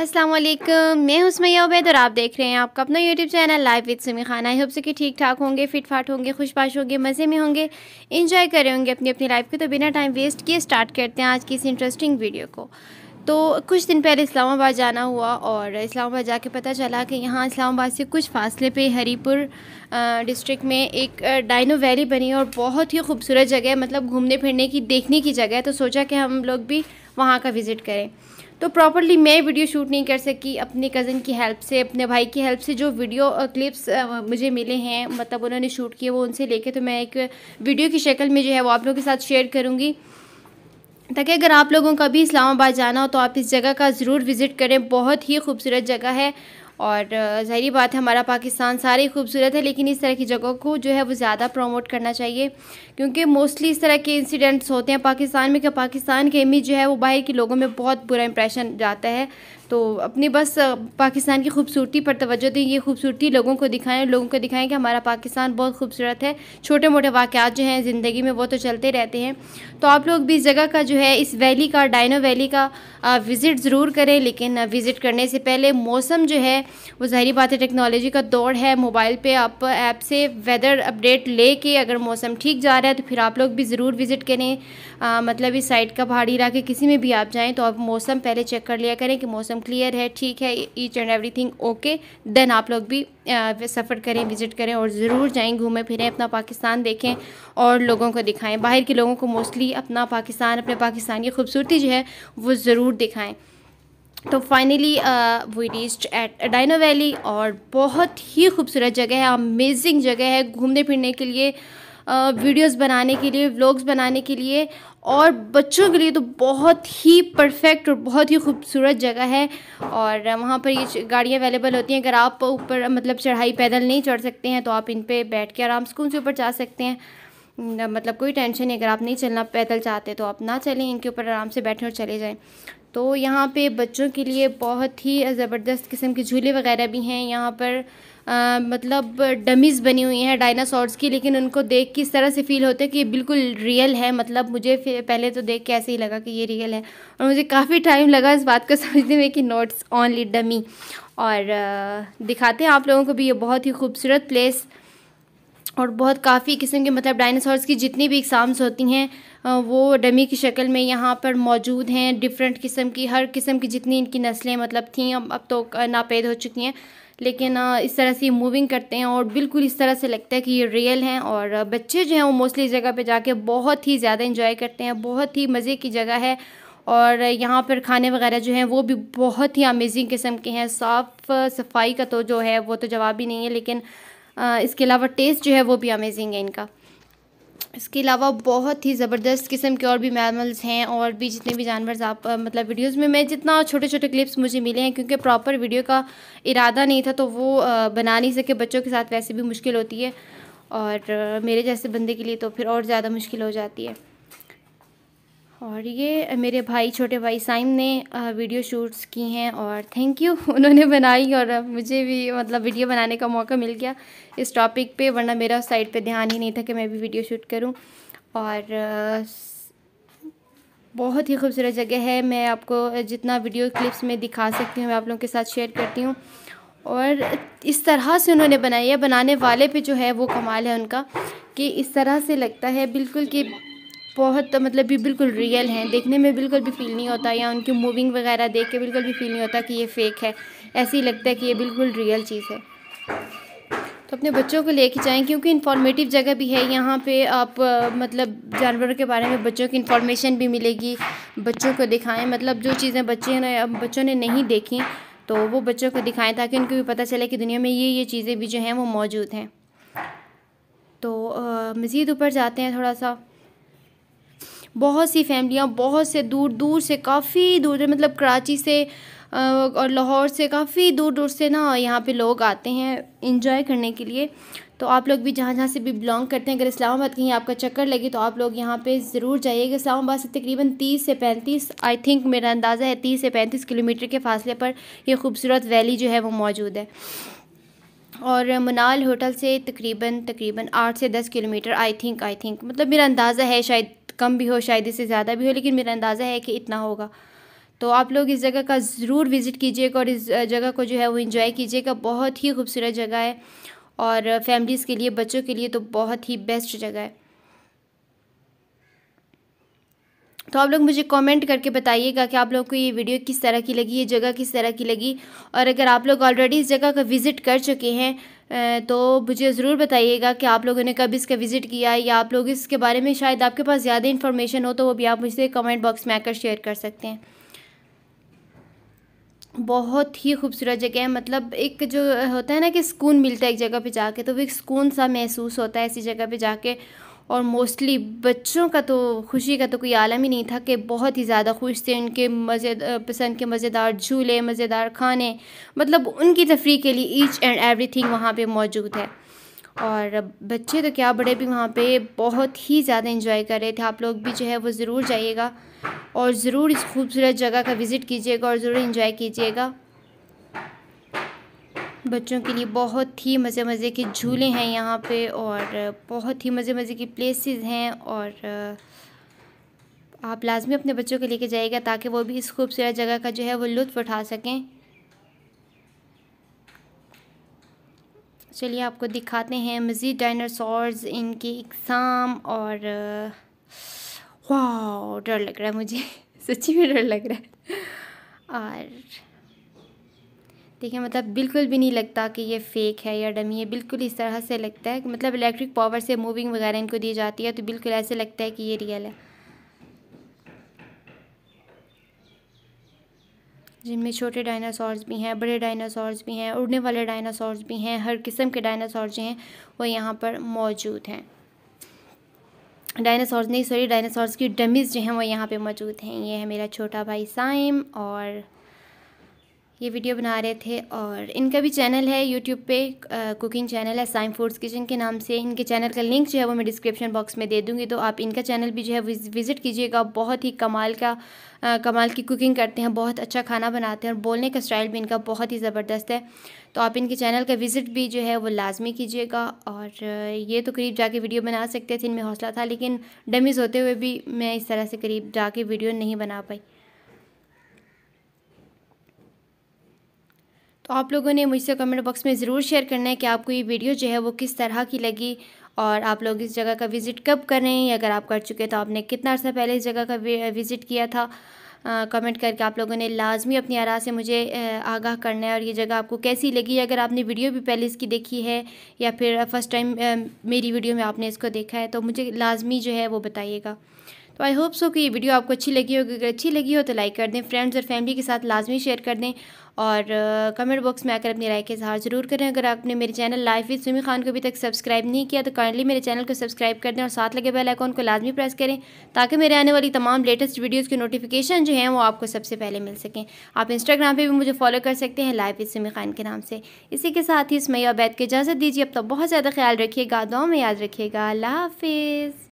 अस्सलाम वालेकुम मैं हुसमैया उबैद और आप देख रहे हैं आपका अपना YouTube channel live with Sumi Khan I hope से कि ठीक ठाक होंगे फिट फाट होंगे खुशपाश होंगे मज़े में होंगे इंजॉय कर रहे होंगे अपनी अपनी लाइफ को तो बिना टाइम वेस्ट किए स्टार्ट करते हैं आज की इस इंटरेस्टिंग वीडियो को तो कुछ दिन पहले इस्लामाबाद जाना हुआ और इस्लामाबाद जाके पता चला कि यहाँ इस्लामाबाद से कुछ फासले पे हरीपुर डिस्ट्रिक्ट में एक डाइनो वैली बनी है और बहुत ही खूबसूरत जगह है मतलब घूमने फिरने की देखने की जगह है तो सोचा कि हम लोग भी वहाँ का विज़िट करें तो प्रॉपरली मैं वीडियो शूट नहीं कर सकी अपने कज़न की हेल्प से अपने भाई की हेल्प से जो वीडियो क्लिप्स मुझे मिले हैं मतलब उन्होंने शूट किए वो उनसे लेके तो मैं एक वीडियो की शक्ल में जो है वो आप लोगों के साथ शेयर करूँगी ताकि अगर आप लोगों का भी इस्लामाबाद जाना हो तो आप इस जगह का ज़रूर विज़िट करें बहुत ही खूबसूरत जगह है और जहरी बात है हमारा पाकिस्तान सारे खूबसूरत है लेकिन इस तरह की जगहों को जो है वो ज़्यादा प्रमोट करना चाहिए क्योंकि मोस्टली इस तरह के इंसिडेंट्स होते हैं पाकिस्तान में कि पाकिस्तान के इमेज जो है वो बाहर के लोगों में बहुत बुरा इंप्रेशन जाता है तो अपनी बस पाकिस्तान की खूबसूरती पर तवज्जो दें ये खूबसूरती लोगों को दिखाएं लोगों को दिखाएं कि हमारा पाकिस्तान बहुत खूबसूरत है छोटे मोटे वाक़ात जो हैं ज़िंदगी में वो तो चलते रहते हैं तो आप लोग भी इस जगह का जो है इस वैली का डाइनो वैली का विज़िट ज़रूर करें लेकिन विज़िट करने से पहले मौसम जो है वो ज़ाहरी बात है टेक्नोलॉजी का दौर है मोबाइल पर आप ऐप से वेदर अपडेट ले के अगर मौसम ठीक जा रहा है तो फिर आप लोग भी ज़रूर विज़िट करें मतलब इस साइड का पहाड़ी इलाके किसी में भी आप जाएँ तो आप मौसम पहले चेक कर लिया करें कि मौसम क्लियर है ठीक है each and everything okay then आप लोग भी सफ़र करें विज़िट करें और ज़रूर जाएं घूमें फिरें अपना पाकिस्तान देखें और लोगों को दिखाएं बाहर के लोगों को मोस्टली अपना पाकिस्तान अपने पाकिस्तान की खूबसूरती जो है वो ज़रूर दिखाएँ तो finally we rest at Dino Valley और बहुत ही खूबसूरत जगह है अमेजिंग जगह है घूमने फिरने के लिए वीडियोस बनाने के लिए व्लॉग्स बनाने के लिए और बच्चों के लिए तो बहुत ही परफेक्ट और बहुत ही खूबसूरत जगह है और वहाँ पर ये गाड़ियाँ अवेलेबल होती हैं अगर आप ऊपर मतलब चढ़ाई पैदल नहीं चढ़ सकते हैं तो आप इन पर बैठ के आराम सुकून से ऊपर जा सकते हैं मतलब कोई टेंशन नहीं अगर आप नहीं चलना पैदल चाहते तो आप ना चलें इनके ऊपर आराम से बैठें और चले जाएं तो यहाँ पे बच्चों के लिए बहुत ही ज़बरदस्त किस्म के झूले वगैरह भी हैं यहाँ पर आ, मतलब डमीज़ बनी हुई हैं डायनासोर्स की लेकिन उनको देख के इस तरह से फील होता है कि ये बिल्कुल रियल है मतलब मुझे पहले तो देख के ऐसे ही लगा कि ये रियल है और मुझे काफ़ी टाइम लगा इस बात को समझने में कि नोट्स ऑनली डमी और दिखाते हैं आप लोगों को भी ये बहुत ही खूबसूरत प्लेस और बहुत काफ़ी किस्म के मतलब डायनासॉर्स की जितनी भी एग्ज़ाम्स होती हैं वो डमी की शक्ल में यहाँ पर मौजूद हैं डिफरेंट किस्म की हर किस्म की जितनी इनकी नस्लें मतलब थी अब अब तो नापेद हो चुकी हैं लेकिन इस तरह से ये मूविंग करते हैं और बिल्कुल इस तरह से लगता है कि ये रियल हैं और बच्चे जो हैं वो मोस्टली इस जगह पे जाके बहुत ही ज़्यादा इंजॉय करते हैं बहुत ही मज़े की जगह है और यहाँ पर खाने वगैरह जो हैं वो भी बहुत ही अमेजिंग किस्म के हैं साफ़ सफाई का तो जो है वो तो जवाब ही नहीं है लेकिन इसके अलावा टेस्ट जो है वो भी अमेजिंग है इनका इसके अलावा बहुत ही ज़बरदस्त किस्म के और भी मैमल्स हैं और भी जितने भी जानवर आप मतलब वीडियोस में मैं जितना छोटे छोटे क्लिप्स मुझे मिले हैं क्योंकि प्रॉपर वीडियो का इरादा नहीं था तो वो बना नहीं सके बच्चों के साथ वैसे भी मुश्किल होती है और मेरे जैसे बंदे के लिए तो फिर और ज़्यादा मुश्किल हो जाती है और ये मेरे भाई छोटे भाई साइम ने वीडियो शूट्स की हैं और थैंक यू उन्होंने बनाई और मुझे भी मतलब वीडियो बनाने का मौका मिल गया इस टॉपिक पे वरना मेरा उस साइड पे ध्यान ही नहीं था कि मैं भी वीडियो शूट करूं और बहुत ही खूबसूरत जगह है मैं आपको जितना वीडियो क्लिप्स में दिखा सकती हूँ मैं आप लोगों के साथ शेयर करती हूँ और इस तरह से उन्होंने बनाई है बनाने वाले पर जो है वो कमाल है उनका कि इस तरह से लगता है बिल्कुल कि बहुत तो मतलब भी बिल्कुल रियल हैं देखने में बिल्कुल भी फील नहीं होता या उनकी मूविंग वगैरह देख के बिल्कुल भी फील नहीं होता कि ये फ़ेक है ऐसे ही लगता है कि ये बिल्कुल रियल चीज़ है तो अपने बच्चों को लेके जाएं क्योंकि इन्फॉर्मेटिव जगह भी है यहाँ पे आप मतलब जानवरों के बारे में बच्चों की इन्फॉर्मेशन भी मिलेगी बच्चों को दिखाएँ मतलब जो चीज़ें बच्चे ने बच्चों ने नहीं देखी तो वो बच्चों को दिखाएँ ताकि उनको भी पता चले कि दुनिया में ये ये चीज़ें भी जो हैं वो मौजूद हैं तो मज़ीद ऊपर जाते हैं थोड़ा सा बहुत सी फैमिलियाँ बहुत से दूर दूर से काफ़ी दूर मतलब कराची से और लाहौर से काफ़ी दूर दूर से ना यहाँ पे लोग आते हैं इंजॉय करने के लिए तो आप लोग भी जहाँ जहाँ से भी बिलोंग करते हैं अगर इस्लामाबाद कहीं आपका चक्कर लगे तो आप लोग यहाँ पे ज़रूर जाइएगा इस्लामाबाद से तकरीबन 30 से 35 आई थिंक मेरा अंदाज़ा है 30 से 35 किलोमीटर के फासले पर यह खूबसूरत वैली जो है वो मौजूद है और मनाल होटल से तकरीबन तकरीबन आठ से दस kilometre I think I think मतलब मेरा अंदाज़ा है शायद कम भी हो शायद इससे ज़्यादा भी हो लेकिन मेरा अंदाज़ा है कि इतना होगा तो आप लोग इस जगह का ज़रूर विज़िट कीजिएगा और इस जगह को जो है वो इन्जॉय कीजिएगा बहुत ही खूबसूरत जगह है और फैमिलीज़ के लिए बच्चों के लिए तो बहुत ही बेस्ट जगह है तो आप लोग मुझे कमेंट करके बताइएगा कि आप लोग को ये वीडियो किस तरह की लगी ये जगह किस तरह की लगी और अगर आप लोग ऑलरेडी इस जगह का विज़िट कर चुके हैं तो मुझे ज़रूर बताइएगा कि आप लोगों ने कब इसका विज़िट किया है या आप लोग इसके बारे में शायद आपके पास ज़्यादा इन्फॉर्मेशन हो तो वो भी आप मुझसे कमेंट बॉक्स में आकर शेयर कर सकते हैं बहुत ही खूबसूरत जगह है मतलब एक जो होता है ना कि सुकून मिलता है एक जगह पे जाके तो वो एक सुकून सा महसूस होता है ऐसी जगह पे जाके और मोस्टली बच्चों का तो खुशी का तो कोई आलम ही नहीं था कि बहुत ही ज़्यादा खुश थे उनके मज़े पसंद के मज़ेदार झूले मज़ेदार खाने मतलब उनकी तफरी के लिए ईच एंड एवरी थिंग वहाँ पर मौजूद है और बच्चे तो क्या बड़े भी वहाँ पे बहुत ही ज़्यादा इंजॉय कर रहे थे आप लोग भी जो है वो ज़रूर जाइएगा और ज़रूर इस खूबसूरत जगह का विज़िट कीजिएगा और ज़रूर इंजॉय कीजिएगा बच्चों के लिए बहुत ही मज़े मज़े के झूले हैं यहाँ पे और बहुत ही मज़े मज़े की प्लेसेस हैं और आप लाजमी अपने बच्चों को लेके जाइएगा ताकि वो भी इस खूबसूरत जगह का जो है वो लुत्फ़ उठा सकें चलिए आपको दिखाते हैं मज़ीद डायनासोर्स इनकी इकसाम और वाह डर लग रहा है मुझे सच्ची में डर लग रहा है और देखिए मतलब बिल्कुल भी नहीं लगता कि ये फेक है या डमी है बिल्कुल इस तरह से लगता है मतलब इलेक्ट्रिक पावर से मूविंग वगैरह इनको दी जाती है तो बिल्कुल ऐसे लगता है कि ये रियल है जिनमें छोटे डायनासॉर्स भी हैं बड़े डायनासॉर्स भी हैं उड़ने वाले डायनासॉर्स भी हैं हर किस्म के डायनासॉर जो हैं वो यहाँ पर मौजूद हैं डायनासॉर्स नहीं सॉरी डायनासॉर्स की डमीज़ जो हैं वो यहाँ पे मौजूद हैं ये है मेरा छोटा भाई साइम और ये वीडियो बना रहे थे और इनका भी चैनल है यूट्यूब पे कुकिंग चैनल है साइम फूड्स किचन के नाम से इनके चैनल का लिंक जो है वो मैं डिस्क्रिप्शन बॉक्स में दे दूँगी तो आप इनका चैनल भी जो है विज़िट कीजिएगा बहुत ही कमाल का आ, कमाल की कुकिंग करते हैं बहुत अच्छा खाना बनाते हैं और बोलने का स्टाइल भी इनका बहुत ही ज़बरदस्त है तो आप इनके चैनल का विज़िट भी जो है वो लाजमी कीजिएगा और ये तो करीब जाके वीडियो बना सकते थे इनमें हौसला था लेकिन डमीज़ होते हुए भी मैं इस तरह से करीब जाके वीडियो नहीं बना पाई तो आप लोगों ने मुझसे कमेंट बॉक्स में ज़रूर शेयर करना है कि आपको ये वीडियो जो है वो किस तरह की लगी और आप लोग इस जगह का विज़िट कब कर रहे हैं अगर आप कर चुके तो आपने कितना अर्सा पहले इस जगह का विज़िट किया था कमेंट करके आप लोगों ने लाजमी अपनी आरा से मुझे आगाह करना है और ये जगह आपको कैसी लगी अगर आपने वीडियो भी पहले इसकी देखी है या फिर फ़र्स्ट टाइम मेरी वीडियो में आपने इसको देखा है तो मुझे लाजमी जो है वो बताइएगा तो आई होप सो कि ये वीडियो आपको अच्छी लगी होगी अगर अच्छी लगी हो तो लाइक कर दें फ्रेंड्स और फैमिली के साथ लाजमी शेयर कर दें और कमेंट बॉक्स में आकर अपनी राय का इजहार ज़रूर करें अगर आपने मेरे channel life with Sumi Khan को अभी तक सब्सक्राइब नहीं किया तो काइंडली मेरे चैनल को सब्सक्राइब कर दें और साथ लगे बेल आइकॉन को लाजमी प्रेस करें ताकि मेरे आने वाली तमाम लेटेस्ट वीडियोज़ की नोटिफिकेशन जो हैं वो आपको सबसे पहले मिल सकें आप इंस्टाग्राम पर भी मुझे फॉलो कर सकते हैं लाइफ विद सुमी खान के नाम से इसी के साथ ही इस मैं बैद की इजाज़त दीजिए अब तो बहुत ज़्यादा ख्याल रखिएगा दो में याद रखिएगा अल्लाह हाफिज़